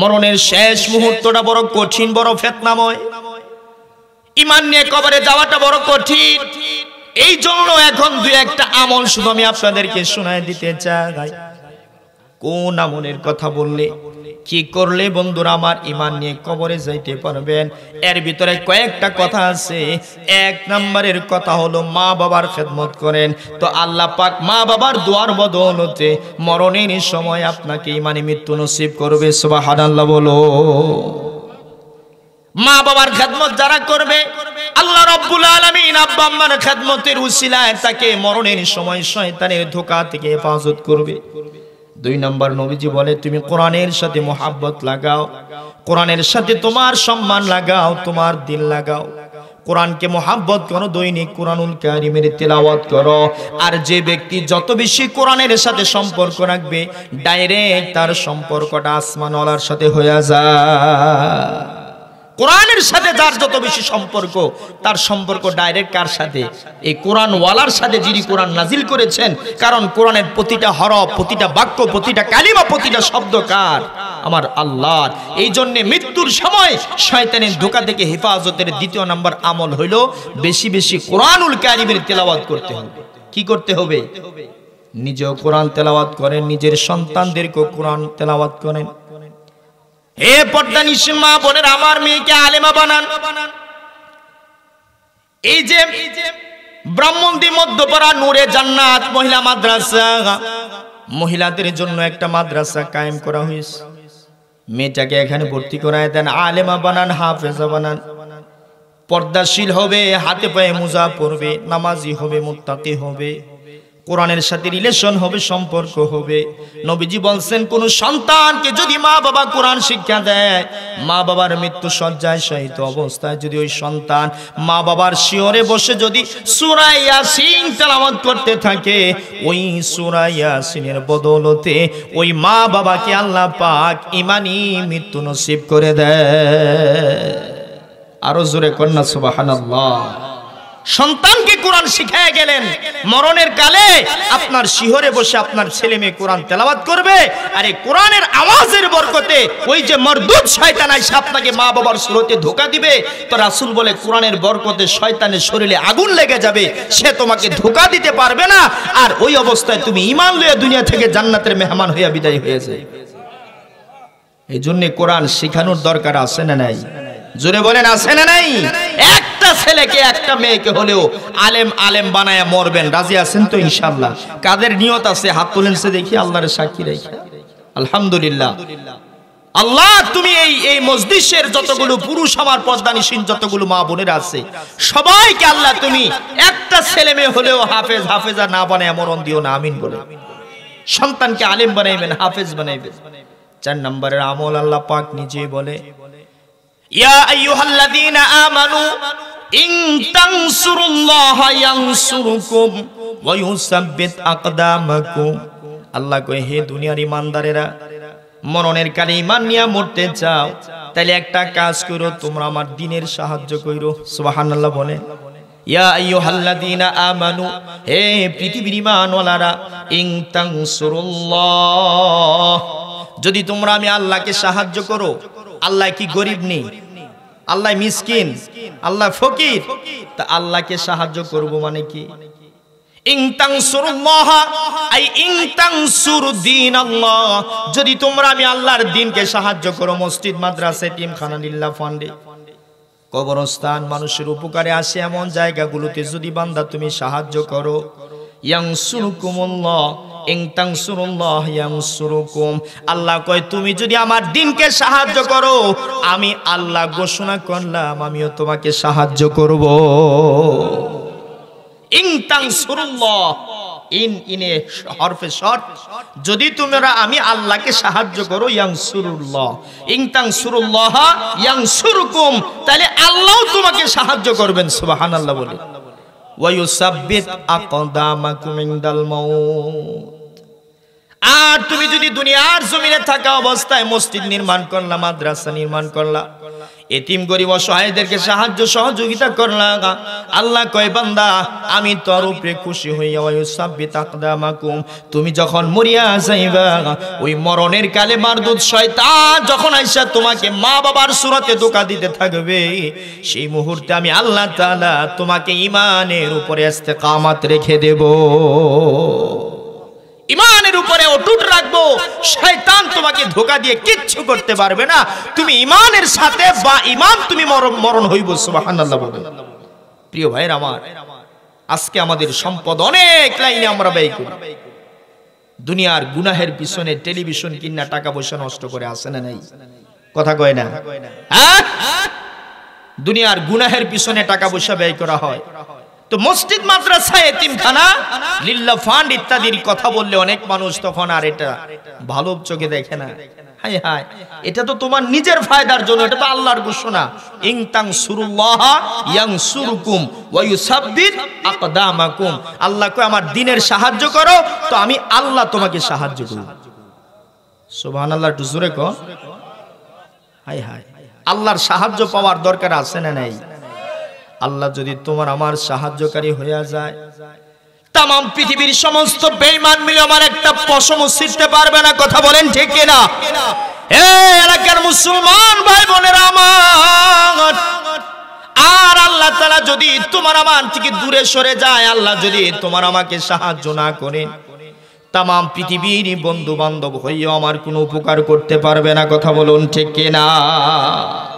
মরণের শেষ মুহূর্তটা বড় কঠিন বড় ফেতনাময় ইমান নিয়ে কবরে যাওয়াটা বড় কঠিন এই জন্য এখন দু একটা আমল শুধু আমি আপনাদেরকে শোনায় দিতে চাই কোন আমনের কথা বললে কি করলে বন্ধুরা আমার ইমান নিয়ে কবরে যাইতে পারবেন এর ভিতরে কয়েকটা কথা আছে এক নম্বরের কথা হলো মা বাবার খেদমত করেন তো আল্লাহ পাক মা বাবার দোয়ার হতে মরণের সময় আপনাকে ইমানে মৃত্যু নসিব করবে সুবহানাল্লাহ বলো মা বাবার খেদমত যারা করবে আল্লাহ রব্বুল আলমিন আব্বা আম্মার খেদমতের উশিলায় তাকে মরণের সময় শয়তানের ধোকা থেকে হেফাজত করবে দুই নম্বর নবীজি বলে তুমি কোরআনের সাথে মোহাব্বত লাগাও কোরআনের সাথে তোমার সম্মান লাগাও তোমার দিল লাগাও কোরআনকে মোহাব্বত করো দৈনিক কোরআনুল কারিমের তেলাওয়াত করো আর যে ব্যক্তি যত বেশি কোরআনের সাথে সম্পর্ক রাখবে ডাইরেক্ট তার সম্পর্কটা আসমানওয়ালার সাথে হয়ে যায় কোরআনের সাথে যার যত বেশি সম্পর্ক তার সম্পর্ক ডাইরেক্ট কার সাথে এই কোরআনওয়ালার সাথে যিনি কোরআন নাজিল করেছেন কারণ কোরআনের প্রতিটা হরফ প্রতিটা বাক্য প্রতিটা কালিমা প্রতিটা শব্দ কার আমার আল্লাহ এই জন্যে মৃত্যুর সময় শয়তানের ধোকা থেকে হেফাজতের দ্বিতীয় নম্বর আমল হইল বেশি বেশি কোরআনুল কালিমের তেলাওয়াত করতে হবে কি করতে হবে নিজেও কোরআন তেলাওয়াত করেন নিজের সন্তানদেরকেও কোরআন তেলাওয়াত করেন হে পর্দা নিশ্চিম মা বোনের আমার মেয়েকে আলেমা বানান এই যে ব্রাহ্মণদি মধ্যপাড়া নূরে জান্নাত মহিলা মাদ্রাসা মহিলাদের জন্য একটা মাদ্রাসা কায়েম করা হয়েছে মেয়েটাকে এখানে ভর্তি করায় দেন আলেমা বানান হাফেজা বানান পর্দাশীল হবে হাতে পায়ে মোজা পরবে নামাজি হবে মোত্তাতে হবে কোরআনের সাথে রিলেশন হবে সম্পর্ক হবে নবীজি বলছেন কোন সন্তানকে যদি মা বাবা কোরআন শিক্ষা দেয় মা বাবার মৃত্যু সজ্জায় সহিত অবস্থায় যদি ওই সন্তান মা বাবার শিওরে বসে যদি সুরাইয়াসিন তেলামত করতে থাকে ওই সুরাইয়াসিনের বদৌলতে ওই মা বাবাকে আল্লাহ পাক ইমানি মৃত্যু নসিব করে দেয় আরো জোরে কন্যা সুবাহ সন্তানকে কোরআন শিখায় গেলেন মরণের কালে আপনার শিহরে বসে আপনার ছেলে মেয়ে কোরআন তেলাবাদ করবে আর এই কোরআনের আওয়াজের বরকতে ওই যে মরদুদ শয়তান এসে আপনাকে মা বাবার স্রোতে ধোকা দিবে তো রাসুল বলে কোরআনের বরকতে শয়তানের শরীরে আগুন লেগে যাবে সে তোমাকে ধোকা দিতে পারবে না আর ওই অবস্থায় তুমি ইমান লইয়া দুনিয়া থেকে জান্নাতের মেহমান হইয়া বিদায় হয়েছে এই জন্যে কোরআন শিখানোর দরকার আছে না নাই জোরে বলেন আছে না নাই ছেলেকে একটা মেয়েকে হলেও আলেম আলেম বানায় মরবেন রাজি আছেন তো ইনশাল্লাহ কাদের নিয়ত আছে হাত তুলেন সে দেখি আল্লাহরের সাক্ষী রেখে আলহামদুলিল্লাহ আল্লাহ তুমি এই এই মসজিদের যতগুলো পুরুষ আমার পর্দানিসীন যতগুলো মা বোনের আছে সবাইকে আল্লাহ তুমি একটা ছেলে মেয়ে হলেও হাফেজ হাফেজা না বানায় মরণ দিও না আমিন বলে সন্তানকে আলেম বানাইবেন হাফেজ বানাইবেন চার নম্বরের আমল আল্লাহ পাক নিজে বলে ইয়া আইয়ুহাল্লাযীনা আমানু ইং আল্লাহ কয়ে হে দুনিয়ার ইমানদারেরা মরণের কালে ইমান নিয়ে মরতে চাও তাহলে একটা কাজ করো তোমরা আমার দিনের সাহায্য করো আল্লাহ বলে ইয়া হে পৃথিবীর যদি তোমরা আমি আল্লাহকে সাহায্য করো আল্লাহ কি গরিব নেই আল্লাহ মিসকিন আল্লাহ ফকির তা আল্লাহকে সাহায্য করব মানে কি যদি তোমরা আমি আল্লাহর দিনকে সাহায্য করো মসজিদ মাদ্রাসে টিম খানা ফান্ডে কবরস্থান মানুষের উপকারে আসে এমন জায়গাগুলোতে যদি বান্দা তুমি সাহায্য করো ইয়াংসুরকুমল্লা আল্লাহ কয় তুমি যদি আমার দিনকে সাহায্য করো আমি আল্লাহ ঘোষণা করলাম আমিও তোমাকে সাহায্য করব ইন ইনে যদি তোমরা আমি আল্লাহকে সাহায্য করো ইয়াংসুরুল্লাহ ইংতাং সুরুল্লাহ ইয়াংসুরকুম তাহলে আল্লাহ তোমাকে সাহায্য করবেন সুবহানাল্লাহ বলে ওয়ায়ুসাব্বিত আকদামাকুম ইনদাল মৌ আর তুমি যদি দুনিয়ার জমিনে থাকা অবস্থায় মসজিদ নির্মাণ করলা মাদ্রাসা নির্মাণ করলা এতিম গরিব অসহায়দেরকে সাহায্য সহযোগিতা করলা আল্লাহ কয় বান্দা আমি তোর উপরে খুশি হইয়া তাকদামাকুম তুমি যখন মরিয়া যাইবা ওই মরণের কালে মারদুদ শয়তান যখন আইসা তোমাকে মা বাবার সুরাতে ধোকা দিতে থাকবে সেই মুহূর্তে আমি আল্লাহ তাআলা তোমাকে ইমানের উপরে কামাত রেখে দেবো ইমানের উপরে অটুট রাখবো শয়তান তোমাকে ধোকা দিয়ে কিচ্ছু করতে পারবে না তুমি ইমানের সাথে বা ইমান তুমি মরণ মরণ হইব সুবহানাল্লাহ বলবে প্রিয় ভাইয়ের আমার আজকে আমাদের সম্পদ অনেক লাইনে আমরা ব্যয় করি দুনিয়ার গুনাহের পিছনে টেলিভিশন কিনা টাকা পয়সা নষ্ট করে আসে না নাই কথা কয় না হ্যাঁ? দুনিয়ার গুনাহের পিছনে টাকা পয়সা ব্যয় করা হয় তো মসজিদ মাদ্রাসা এতিমখানা লিল্লা ফান্ড ইত্যাদির কথা বললে অনেক মানুষ তখন আর এটা ভালো চোখে দেখে না হাই এটা তো তোমার নিজের ফায়দার জন্য এটা তো আল্লাহর ঘোষণা ইং তাং সুরুল্লাহা ইয়াং সুরুকুম আকদামাকুম আল্লাহকে আমার দিনের সাহায্য করো তো আমি আল্লাহ তোমাকে সাহায্য করব সুবহানাল্লাহ আল্লাহ জোরে কো হাই হাই আল্লাহর সাহায্য পাওয়ার দরকার আছে না নাই আল্লাহ যদি তোমার আমার সাহায্যকারী হইয়া যায় তাম পৃথিবীর সমস্ত বেইমান মিলে আমার একটা পশম সৃষ্টি পারবে না কথা বলেন ঠিক কিনা এলাকার মুসলমান ভাই বোনেরা আমার আর আল্লাহ তারা যদি তোমার আমার থেকে দূরে সরে যায় আল্লাহ যদি তোমার আমাকে সাহায্য না করে তাম পৃথিবীর বন্ধু বান্ধব হইয়া আমার কোনো উপকার করতে পারবে না কথা বলুন ঠিক কিনা